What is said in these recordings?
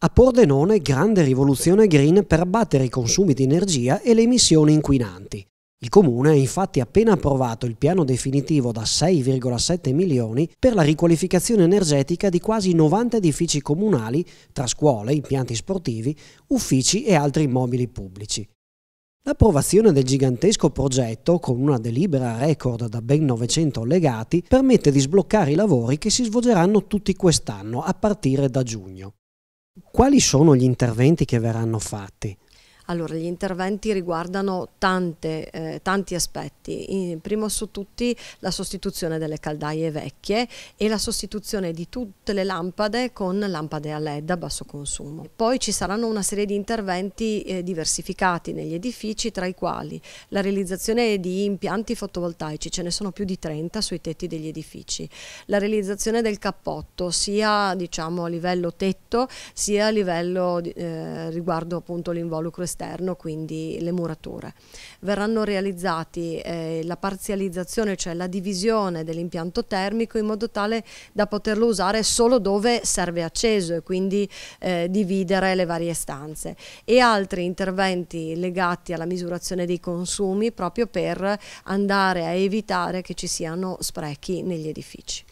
A Pordenone grande rivoluzione green per abbattere i consumi di energia e le emissioni inquinanti. Il comune ha infatti appena approvato il piano definitivo da 6,7 milioni per la riqualificazione energetica di quasi 90 edifici comunali, tra scuole, impianti sportivi, uffici e altri immobili pubblici. L'approvazione del gigantesco progetto, con una delibera record da ben 900 legati, permette di sbloccare i lavori che si svolgeranno tutti quest'anno, a partire da giugno quali sono gli interventi che verranno fatti? Allora, gli interventi riguardano tante, eh, tanti aspetti, In, primo su tutti la sostituzione delle caldaie vecchie e la sostituzione di tutte le lampade con lampade a LED a basso consumo. Poi ci saranno una serie di interventi eh, diversificati negli edifici, tra i quali la realizzazione di impianti fotovoltaici, ce ne sono più di 30 sui tetti degli edifici, la realizzazione del cappotto sia diciamo, a livello tetto sia a livello eh, riguardo appunto l'involucro esterno esterno, quindi le murature. Verranno realizzati eh, la parzializzazione, cioè la divisione dell'impianto termico in modo tale da poterlo usare solo dove serve acceso e quindi eh, dividere le varie stanze e altri interventi legati alla misurazione dei consumi proprio per andare a evitare che ci siano sprechi negli edifici.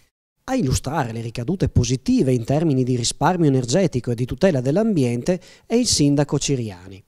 A illustrare le ricadute positive in termini di risparmio energetico e di tutela dell'ambiente è il sindaco Ciriani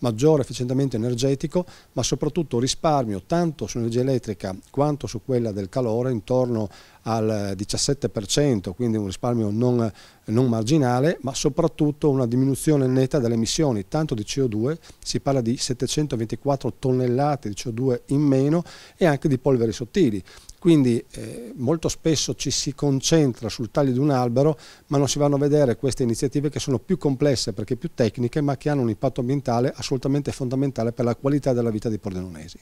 maggiore efficientamento energetico, ma soprattutto risparmio tanto sull'energia elettrica quanto su quella del calore intorno al 17%, quindi un risparmio non, non, marginale, ma soprattutto una diminuzione netta delle emissioni, tanto di CO2, si parla di 724 tonnellate di CO2 in meno e anche di polveri sottili. Quindi eh, molto spesso ci si concentra sul taglio di un albero, ma non si vanno a vedere queste iniziative che sono più complesse perché più tecniche, ma che hanno un impatto ambientale assolutamente fondamentale per la qualità della vita dei pordenonesi.